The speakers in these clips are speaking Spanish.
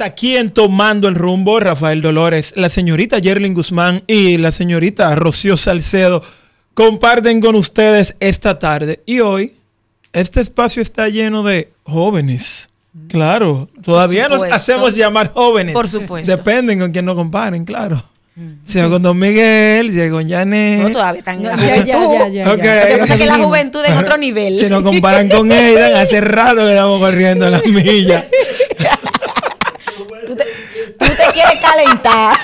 aquí en Tomando el Rumbo, Rafael Dolores, la señorita Yerlin Guzmán y la señorita Rocío Salcedo comparten con ustedes esta tarde. Y hoy, este espacio está lleno de jóvenes. Mm. Claro, todavía nos hacemos llamar jóvenes. Por supuesto. Dependen con quién nos comparen, claro. Llegó mm. con Don Miguel, llegó con Janet. No, todavía están Ya, ya, ya, okay. Lo que pasa es que la juventud es otro nivel. Si nos comparan con Aidan, hace rato que estamos corriendo las millas. quiere calentar.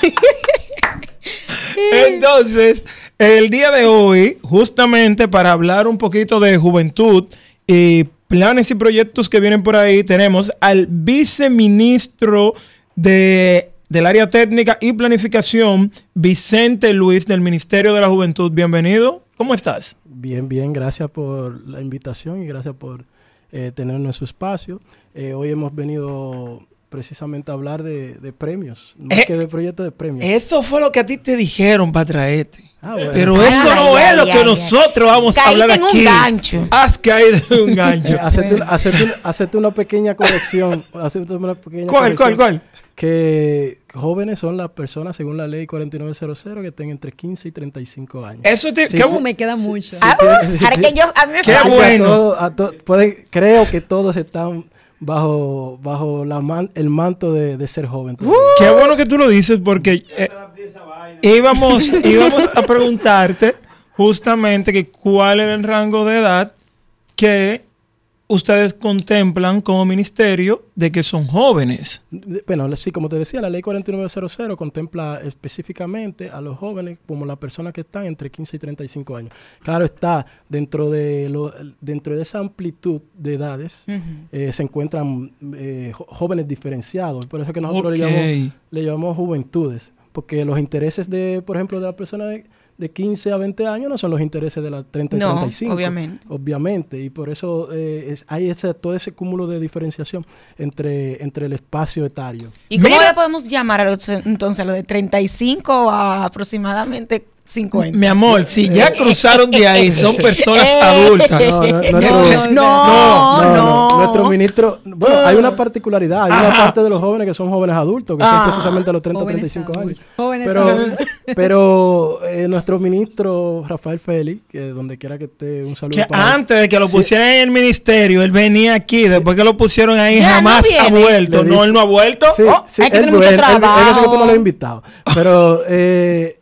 Entonces, el día de hoy, justamente para hablar un poquito de juventud y planes y proyectos que vienen por ahí, tenemos al viceministro de del área técnica y planificación, Vicente Luis del Ministerio de la Juventud. Bienvenido. ¿Cómo estás? Bien, bien. Gracias por la invitación y gracias por eh, tenernos en su espacio. Eh, hoy hemos venido precisamente hablar de, premios, más eh, que de proyectos de premios. Eso fue lo que a ti te dijeron para traerte. Ah, Pero eso no es lo que nosotros vamos a hablar en un gancho. Has caído en un gancho. hacerte, una, pequeña corrección. una pequeña ¿Cuál, corrección cuál, cuál? Que jóvenes son las personas, según la ley 4900, que estén entre 15 y 35 años. Eso me queda mucho. Ah, sí, que, yo, a mí me creo que todos están bajo, bajo la man, el manto de, ser joven. qué bueno que tú lo dices porque eh, íbamos, íbamos a preguntarte justamente cuál era el rango de edad que ustedes contemplan como ministerio de que son jóvenes. Bueno, sí, como te decía, la ley 4900 contempla específicamente a los jóvenes como las personas que están entre 15 y 35 años. Claro está, dentro de, dentro de esa amplitud de edades eh, se encuentran eh, jóvenes diferenciados. Por eso es que nosotros le, llamamos, juventudes, porque los intereses de, por ejemplo, de la persona... De, de 15 a 20 años no son los intereses de la 30 y no, 35. Obviamente. Obviamente. Y por eso eh, es, hay ese, todo ese cúmulo de diferenciación entre, entre el espacio etario. ¿Y cómo le podemos llamar a entonces a los de 35 a aproximadamente 50. Mi amor, si ya eh. cruzaron de ahí, son personas adultas. No, no, no. Nuestro ministro, bueno, hay una particularidad, hay una parte de los jóvenes que son jóvenes adultos, que son precisamente a los 30, 35 años. Pero, pero eh, nuestro ministro Rafael Félix, que donde quiera que esté, un saludo. Que antes de que lo pusieran en el ministerio, él venía aquí, después que lo pusieron ahí, jamás ha vuelto. No, él no ha vuelto. Sí, oh, sí, que tú no lo has invitado. Pero eh,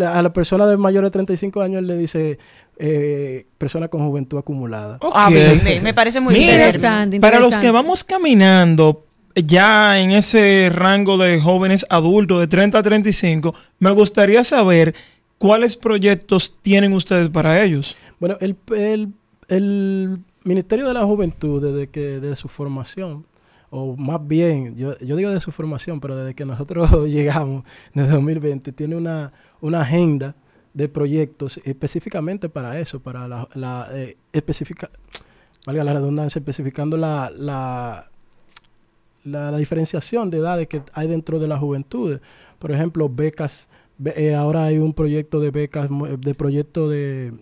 a la persona de mayor de 35 años le dice eh, persona con juventud acumulada. Ah, pues, me, parece muy interesante, Para los que vamos caminando ya en ese rango de jóvenes adultos de 30 a 35, me gustaría saber cuáles proyectos tienen ustedes para ellos. Bueno, el, el, el Ministerio de la Juventud, desde que de su formación, o más bien, yo, yo digo de su formación, pero desde que nosotros llegamos, desde 2020, tiene una, una agenda de proyectos específicamente para eso, para la, la eh, específica, valga la redundancia, especificando la, la, la, diferenciación de edades que hay dentro de la juventud. Por ejemplo, becas, eh, ahora hay un proyecto de becas, eh, de proyecto de,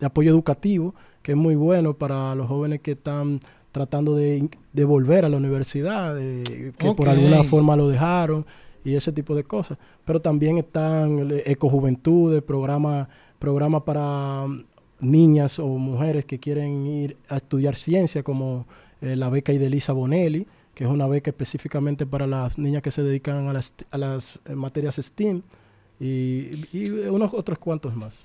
apoyo educativo, que es muy bueno para los jóvenes que están tratando de, volver a la universidad, que por alguna forma lo dejaron y ese tipo de cosas. Pero también están ecojuventudes, programas programa para mm, niñas o mujeres que quieren ir a estudiar ciencia, como eh, la beca Idelisa Bonelli, que es una beca específicamente para las niñas que se dedican a las, eh, materias STEAM, y, unos otros cuantos más.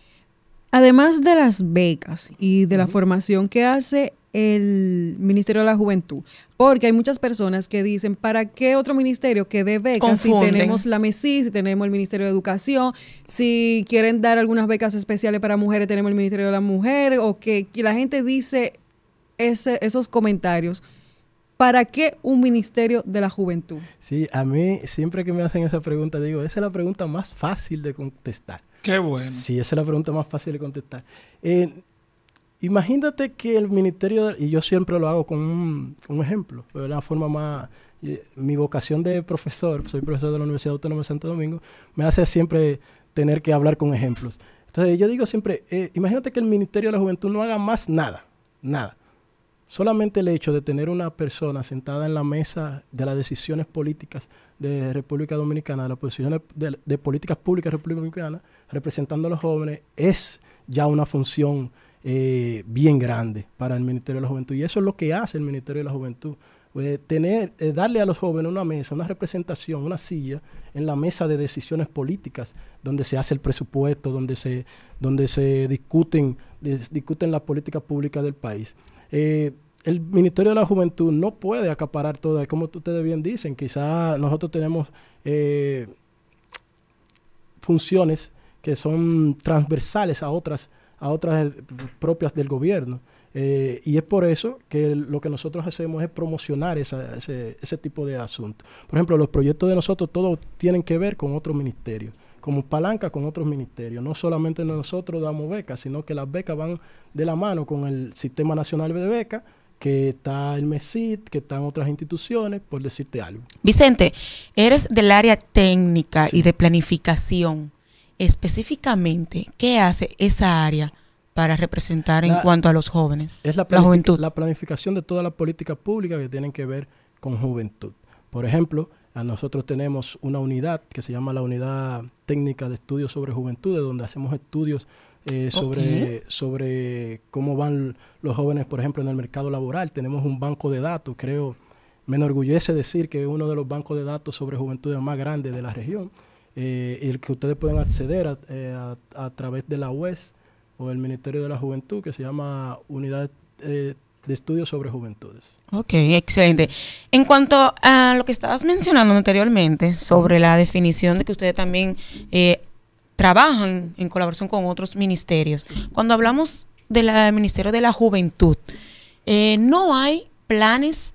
Además de las becas y de la formación que hace el Ministerio de la Juventud. Porque hay muchas personas que dicen, ¿para qué otro ministerio que dé becas si tenemos la MESI, si tenemos el Ministerio de Educación, si quieren dar algunas becas especiales para mujeres, tenemos el Ministerio de la Mujer, o que, la gente dice esos comentarios. ¿Para qué un ministerio de la juventud? Sí, a mí siempre que me hacen esa pregunta digo, esa es la pregunta más fácil de contestar. Qué bueno. Sí, esa es la pregunta más fácil de contestar. Eh, Imagínate que el ministerio, y yo siempre lo hago con un, ejemplo, de la forma más, eh, mi vocación de profesor, soy profesor de la Universidad Autónoma de Santo Domingo, me hace siempre tener que hablar con ejemplos. Entonces yo digo siempre, eh, imagínate que el Ministerio de la Juventud no haga más nada, nada. Solamente el hecho de tener una persona sentada en la mesa de las decisiones políticas de República Dominicana, de las posiciones de, políticas públicas de República Dominicana, representando a los jóvenes, es ya una función eh, bien grande para el Ministerio de la Juventud. Y eso es lo que hace el Ministerio de la Juventud. Pues, tener, eh, darle a los jóvenes una mesa, una representación, una silla en la mesa de decisiones políticas, donde se hace el presupuesto, donde se, donde se discuten, discuten las políticas públicas del país. Eh, el Ministerio de la Juventud no puede acaparar todo, como ustedes bien dicen, quizás nosotros tenemos funciones que son transversales a otras a otras propias del gobierno. Eh, y es por eso que lo que nosotros hacemos es promocionar ese, ese, tipo de asuntos. Por ejemplo, los proyectos de nosotros todos tienen que ver con otros ministerios, como palanca con otros ministerios. No solamente nosotros damos becas, sino que las becas van de la mano con el Sistema Nacional de Becas, que está el MESIT, que están otras instituciones, por decirte algo. Vicente, eres del área técnica y de planificación específicamente qué hace esa área para representar en cuanto a los jóvenes, es la, juventud. La planificación de toda la política pública que tienen que ver con juventud. Por ejemplo, a nosotros tenemos una unidad que se llama la Unidad Técnica de Estudios sobre juventud donde hacemos estudios eh, sobre, sobre cómo van los jóvenes, por ejemplo, en el mercado laboral. Tenemos un banco de datos, creo, me enorgullece decir que es uno de los bancos de datos sobre juventud más grandes de la región. Eh, el que ustedes pueden acceder a, eh, través de la UES o el Ministerio de la Juventud, que se llama Unidad eh, de Estudios sobre Juventudes. Ok, excelente. En cuanto a lo que estabas mencionando anteriormente sobre la definición de que ustedes también trabajan en colaboración con otros ministerios, cuando hablamos del Ministerio de la Juventud, no hay planes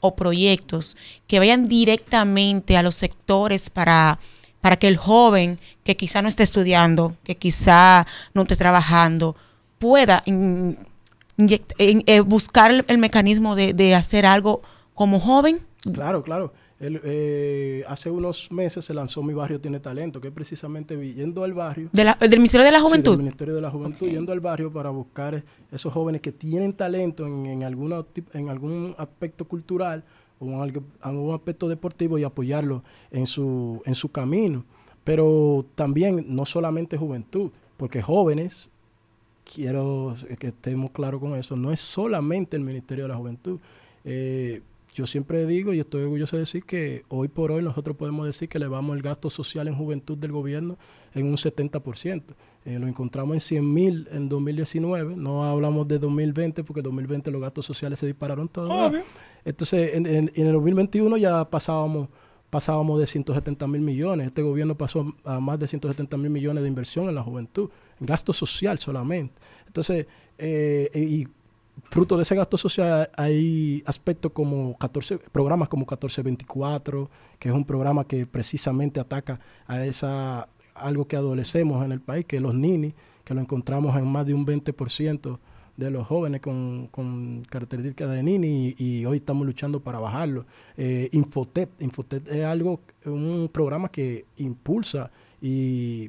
o proyectos que vayan directamente a los sectores para para que el joven que quizá no esté estudiando, que quizá no esté trabajando, pueda eh, eh, buscar el, mecanismo de, de, hacer algo como joven. Claro, claro. Eh, hace unos meses se lanzó Mi Barrio Tiene Talento, que es precisamente yendo al barrio. ¿Del Ministerio de la Juventud? del Ministerio de la Juventud, yendo al barrio para buscar esos jóvenes que tienen talento en, en, alguna, en algún aspecto cultural un, algún aspecto deportivo y apoyarlo en su, en su camino. Pero también no solamente juventud, porque jóvenes, quiero que estemos claros con eso, no es solamente el Ministerio de la Juventud. Eh, yo siempre digo y estoy orgulloso de decir que hoy por hoy nosotros podemos decir que elevamos el gasto social en juventud del gobierno en un 70%. Eh, lo encontramos en 100 mil en 2019, no hablamos de 2020 porque en 2020 los gastos sociales se dispararon todos. Ah, Entonces, en, el 2021 ya pasábamos pasábamos de 170 mil millones. Este gobierno pasó a más de 170 mil millones de inversión en la juventud, en gasto social solamente. Entonces, eh, y fruto de ese gasto social hay aspectos como 14, programas como 1424, que es un programa que precisamente ataca a esa algo que adolecemos en el país, que es los nini, que lo encontramos en más de un 20% de los jóvenes con, con características de nini y, hoy estamos luchando para bajarlo. Eh, Infotep, Infotep es algo, un programa que impulsa y,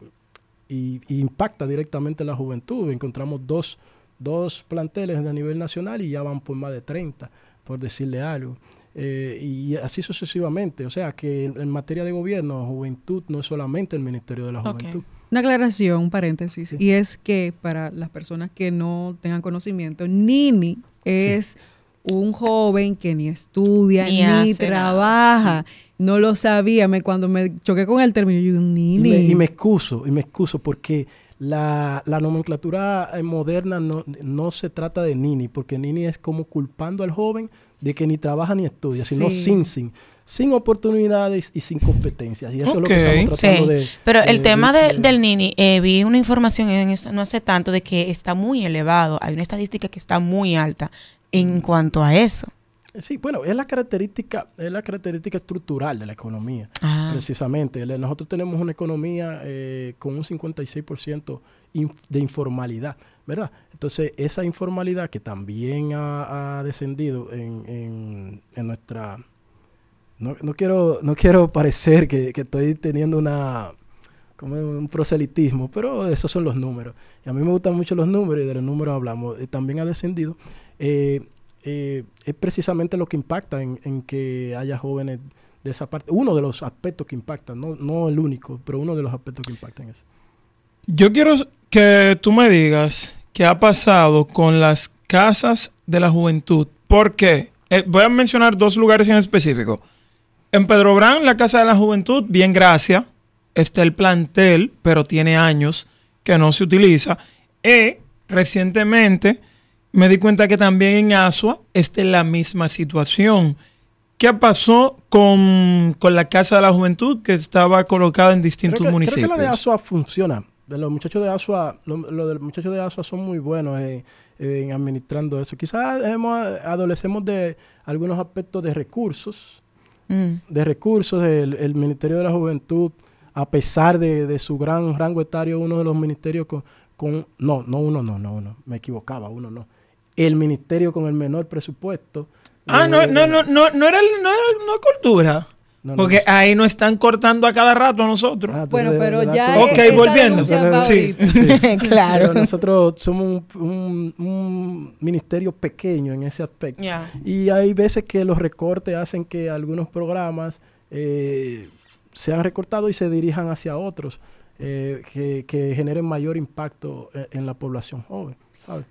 impacta directamente la juventud. Encontramos dos dos planteles a nivel nacional y ya van por más de 30, por decirle algo. Eh, y así sucesivamente. O sea que en, materia de gobierno, juventud no es solamente el Ministerio de la Juventud. Una aclaración, un paréntesis, y es que para las personas que no tengan conocimiento, Nini es un joven que ni estudia, ni, trabaja. No lo sabía. cuando me choqué con el término, yo, Nini. y me excuso, y me excuso porque la, la nomenclatura eh, moderna no, no, se trata de Nini, porque Nini es como culpando al joven de que ni trabaja ni estudia, sino sin sin sin oportunidades y sin competencias. Y eso es lo que estamos tratando de. Pero el eh, tema del Nini, eh, vi una información no hace tanto de que está muy elevado. Hay una estadística que está muy alta en mm. cuanto a eso. Sí, bueno, es la característica, es la característica estructural de la economía, ah. precisamente. Nosotros tenemos una economía eh, con un 56% de informalidad, ¿verdad? Entonces, esa informalidad que también ha, descendido en, nuestra... No, no, quiero, no quiero parecer que, estoy teniendo una un proselitismo, pero esos son los números. Y a mí me gustan mucho los números y de los números hablamos. Eh, también ha descendido. Eh, eh, es precisamente lo que impacta en, que haya jóvenes de esa parte. Uno de los aspectos que impacta, no, el único, pero uno de los aspectos que impacta en eso. Yo quiero que tú me digas qué ha pasado con las casas de la juventud. Porque qué? Eh, voy a mencionar dos lugares en específico. En Pedro Brán, la Casa de la Juventud, bien gracia, Está el plantel, pero tiene años que no se utiliza. Y recientemente me di cuenta que también en Asua está la misma situación. ¿Qué pasó con, con, la Casa de la Juventud que estaba colocada en distintos municipios? Creo que la de Asua funciona. los muchachos de Asua, los muchachos de Asua son muy buenos en, administrando eso. Quizás hemos, adolecemos de algunos aspectos de recursos, mm. de recursos. del Ministerio de la Juventud, a pesar de, su gran rango etario, uno de los ministerios con, con no, no uno, no, no uno, me equivocaba, uno no el ministerio con el menor presupuesto. Ah, no, no, no, no, no era, no era cultura. Porque ahí nos están cortando a cada rato a nosotros. Ah, bueno, pero ya ya. Ok, volviendo. Sí, claro. Pero nosotros somos un, ministerio pequeño en ese aspecto. Y hay veces que los recortes hacen que algunos programas eh, sean recortados y se dirijan hacia otros eh, que, generen mayor impacto en, eh, en la población joven. ¿sabes?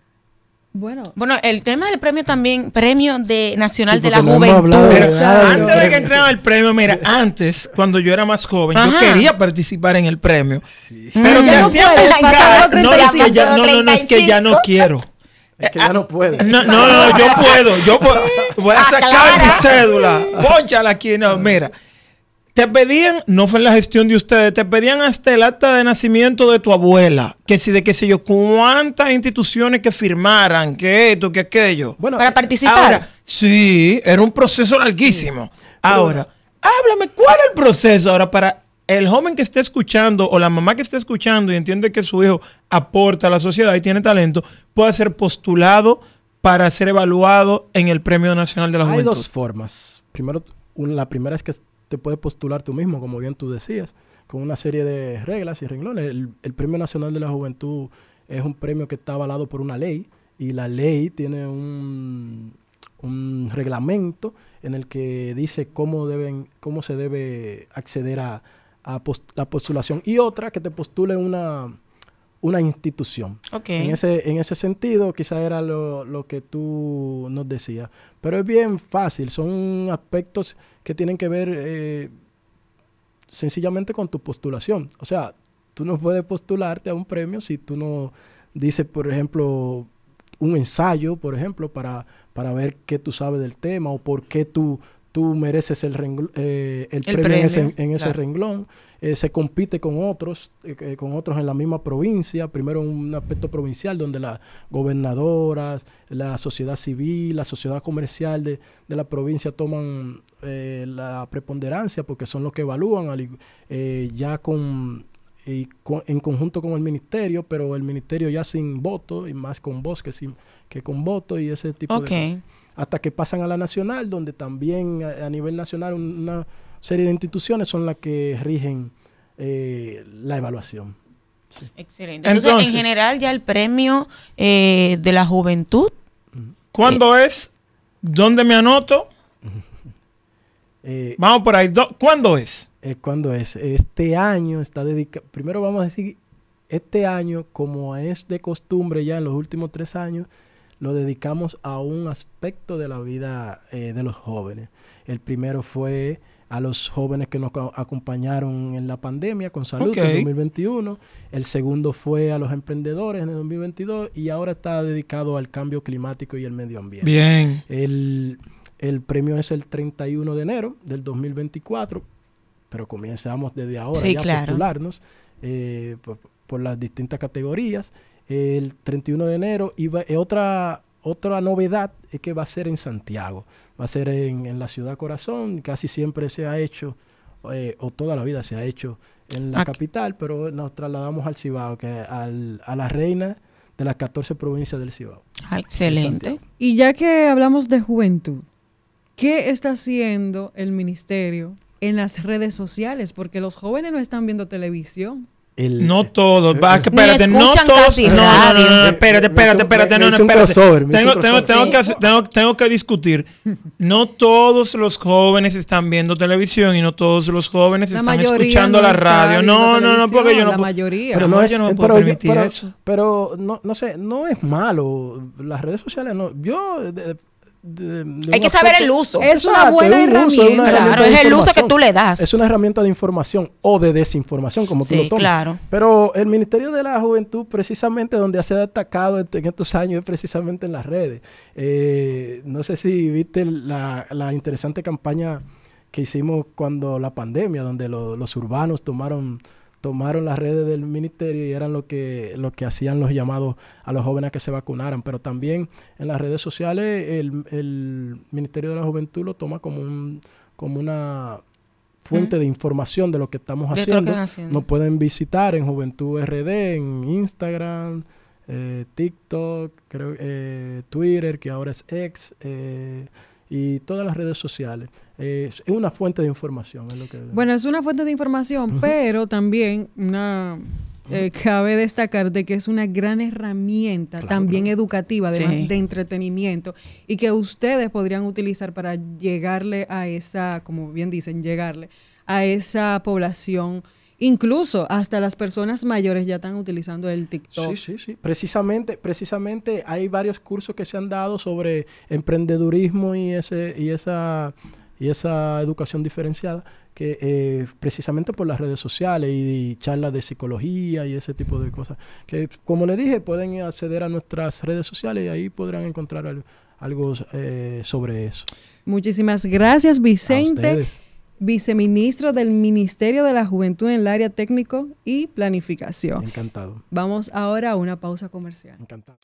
Bueno, bueno, el tema del premio también, premio de nacional de la juventud. antes de que entraba el premio, mira, antes, cuando yo era más joven, yo quería participar en el premio. Pero mm, ya no, puedes, no, no, no, es que ya no quiero. Es que ya no puedo. No, no, yo puedo. Yo puedo, voy a ah, sacar mi cédula. Pónchala aquí. No, mira, te pedían, no fue la gestión de ustedes, te pedían hasta el acta de nacimiento de tu abuela, que si de qué sé yo, cuántas instituciones que firmaran, que esto, que aquello. Bueno, para eh, participar. sí, era un proceso larguísimo. ahora, háblame, ¿cuál es el proceso ahora para el joven que esté escuchando o la mamá que esté escuchando y entiende que su hijo aporta a la sociedad y tiene talento, pueda ser postulado para ser evaluado en el Premio Nacional de la Juventud? Hay dos formas. Primero, la primera es que te puedes postular tú mismo, como bien tú decías, con una serie de reglas y renglones. El, Premio Nacional de la Juventud es un premio que está avalado por una ley y la ley tiene un, un reglamento en el que dice cómo, deben, cómo se debe acceder a, la postulación y otra que te postule una una institución. En, ese, en ese sentido, quizás era lo, que tú nos decías. Pero es bien fácil, son aspectos que tienen que ver eh, sencillamente con tu postulación. O sea, tú no puedes postularte a un premio si tú no dices, por ejemplo, un ensayo, por ejemplo, para, para ver qué tú sabes del tema o por qué tú tú mereces eh, el, el, premio, en ese, renglón. Eh, se compite con otros, eh, con otros en la misma provincia, primero un aspecto provincial donde las gobernadoras, la sociedad civil, la sociedad comercial de, la provincia toman la preponderancia porque son los que evalúan ya con, en conjunto con el ministerio, pero el ministerio ya sin voto y más con voz que, sin, que con voto y ese tipo de cosas hasta que pasan a la nacional, donde también a, nivel nacional una serie de instituciones son las que rigen eh, la evaluación. Excelente. Entonces, en general ya el premio eh, de la juventud. ¿Cuándo eh, es? ¿Dónde me anoto? vamos por ahí. ¿Cuándo es? ¿Cuándo es? Este año está dedicado, primero vamos a decir, este año, como es de costumbre ya en los últimos tres años, lo dedicamos a un aspecto de la vida eh, de los jóvenes. El primero fue a los jóvenes que nos acompañaron en la pandemia con salud en 2021. El segundo fue a los emprendedores en el 2022 y ahora está dedicado al cambio climático y el medio ambiente. Bien. El, premio es el 31 de enero del 2024, pero comenzamos desde ahora sí, a postularnos. Eh, pues, por las distintas categorías. El 31 de enero Y eh, otra, otra novedad es que va a ser en Santiago, va a ser en, la ciudad corazón, casi siempre se ha hecho, eh, o toda la vida se ha hecho en la capital, pero nos trasladamos al Cibao, que al, a la reina de las 14 provincias del Cibao. Ah, excelente. Y ya que hablamos de juventud, ¿qué está haciendo el ministerio en las redes sociales? Porque los jóvenes no están viendo televisión no eh, todos, espérate, no todos. No, no, espérate, espérate, no, no, espérate. Tengo, que, tengo, que discutir. No todos los jóvenes están viendo televisión y no todos los jóvenes están escuchando la radio. No, no, no, porque yo no. Pero no, es, no puedo pero, permitir eso. Pero no, no sé, no es malo. Las redes sociales no. Yo. Hay que saber el uso. Es una buena herramienta. es el uso que tú le das. Es una herramienta de información o de desinformación, como tú lo tomas. Claro. Pero el Ministerio de la Juventud, precisamente donde se ha destacado en estos años, es precisamente en las redes. Eh, no sé si viste la, interesante campaña que hicimos cuando la pandemia, donde los urbanos tomaron tomaron las redes del ministerio y eran lo que, lo que hacían los llamados a los jóvenes a que se vacunaran. Pero también en las redes sociales el, Ministerio de la Juventud lo toma como, un, como una fuente de información de lo que estamos haciendo. Nos pueden visitar en Juventud RD, en Instagram. Eh, TikTok, eh, Twitter, que ahora es ex, eh, y todas las redes sociales. Eh, es una fuente de información. Es lo que... Bueno, es una fuente de información, pero también una, eh, cabe destacar de que es una gran herramienta también educativa, además de entretenimiento, y que ustedes podrían utilizar para llegarle a esa, como bien dicen, llegarle a esa población Incluso hasta las personas mayores ya están utilizando el TikTok. Sí, sí, sí. Precisamente, precisamente hay varios cursos que se han dado sobre emprendedurismo y, ese, y, esa, y esa educación diferenciada que eh, precisamente por las redes sociales y, charlas de psicología y ese tipo de cosas. Que como les dije, pueden acceder a nuestras redes sociales y ahí podrán encontrar algo, eh, sobre eso. Muchísimas gracias, Vicente viceministro del Ministerio de la Juventud en el área técnico y planificación. Encantado. Vamos ahora a una pausa comercial. Encantado.